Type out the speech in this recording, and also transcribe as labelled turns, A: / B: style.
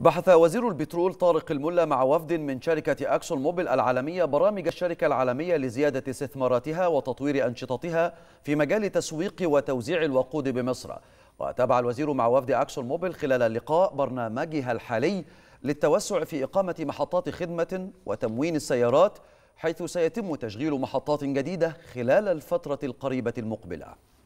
A: بحث وزير البترول طارق الملا مع وفد من شركة أكسون موبيل العالمية برامج الشركة العالمية لزيادة استثماراتها وتطوير أنشطتها في مجال تسويق وتوزيع الوقود بمصر وتابع الوزير مع وفد أكسون موبيل خلال اللقاء برنامجها الحالي للتوسع في إقامة محطات خدمة وتموين السيارات حيث سيتم تشغيل محطات جديدة خلال الفترة القريبة المقبلة